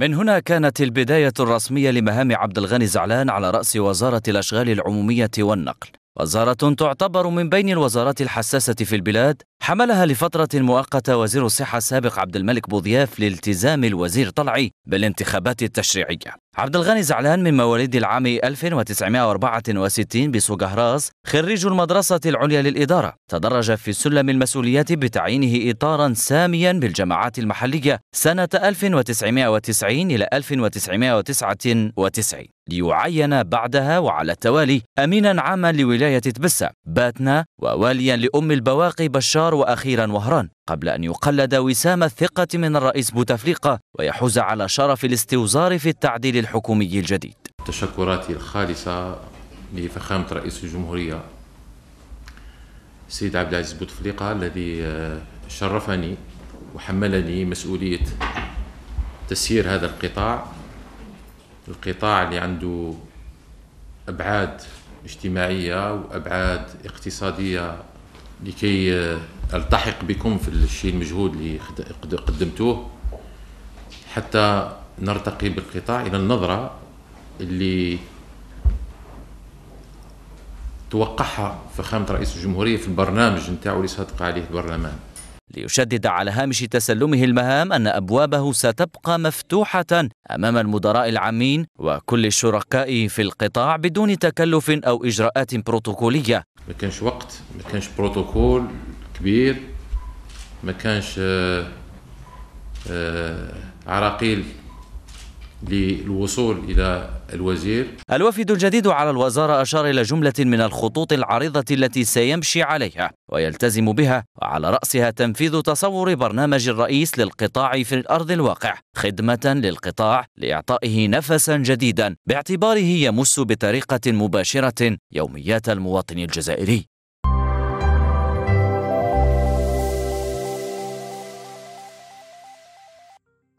من هنا كانت البداية الرسمية لمهام عبد الغني زعلان على رأس وزارة الأشغال العمومية والنقل وزارة تعتبر من بين الوزارات الحساسة في البلاد حملها لفترة مؤقتة وزير الصحة السابق عبد الملك بوضياف لالتزام الوزير طلعي بالانتخابات التشريعية عبد الغني زعلان من مواليد العام 1964 بسوجهراس خريج المدرسة العليا للإدارة تدرج في سلم المسؤوليات بتعيينه إطارا ساميا بالجماعات المحلية سنة 1990 إلى 1999 ليعين بعدها وعلى التوالي أمينا عاما لولاية تبسة باتنا وواليا لأم البواقي بشار وأخيرا وهران قبل أن يقلد وسام الثقة من الرئيس بوتفليقة ويحوز على شرف الاستوزار في التعديل الحكومي الجديد تشكراتي الخالصة لفخامة رئيس الجمهورية سيد عبد العزيز بوتفليقة الذي آه، شرفني وحملني مسؤولية تسيير هذا القطاع القطاع اللي عنده ابعاد اجتماعيه وابعاد اقتصاديه لكي التحق بكم في الشيء المجهود اللي قدمتوه حتى نرتقي بالقطاع الى النظره اللي توقعها فخامه رئيس الجمهوريه في البرنامج نتاعو اللي صادق عليه البرلمان ليشدد على هامش تسلمه المهام أن أبوابه ستبقى مفتوحة أمام المدراء العامين وكل الشركاء في القطاع بدون تكلف أو إجراءات بروتوكولية ما كانش وقت ما كانش بروتوكول كبير ما كانش آه آه عراقيل للوصول إلى الوزير الوفد الجديد على الوزارة أشار إلى جملة من الخطوط العريضة التي سيمشي عليها ويلتزم بها وعلى رأسها تنفيذ تصور برنامج الرئيس للقطاع في الأرض الواقع خدمة للقطاع لإعطائه نفسا جديدا باعتباره يمس بطريقة مباشرة يوميات المواطن الجزائري